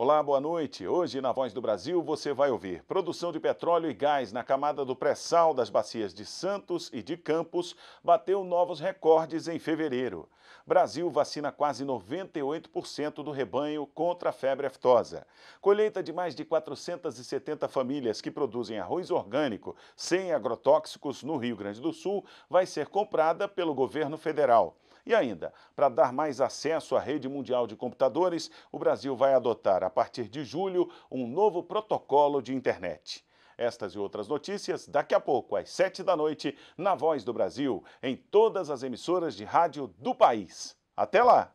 Olá, boa noite. Hoje, na Voz do Brasil, você vai ouvir produção de petróleo e gás na camada do pré-sal das bacias de Santos e de Campos bateu novos recordes em fevereiro. Brasil vacina quase 98% do rebanho contra a febre aftosa. Colheita de mais de 470 famílias que produzem arroz orgânico sem agrotóxicos no Rio Grande do Sul vai ser comprada pelo governo federal. E ainda, para dar mais acesso à rede mundial de computadores, o Brasil vai adotar a a partir de julho, um novo protocolo de internet. Estas e outras notícias daqui a pouco, às 7 da noite, na Voz do Brasil, em todas as emissoras de rádio do país. Até lá!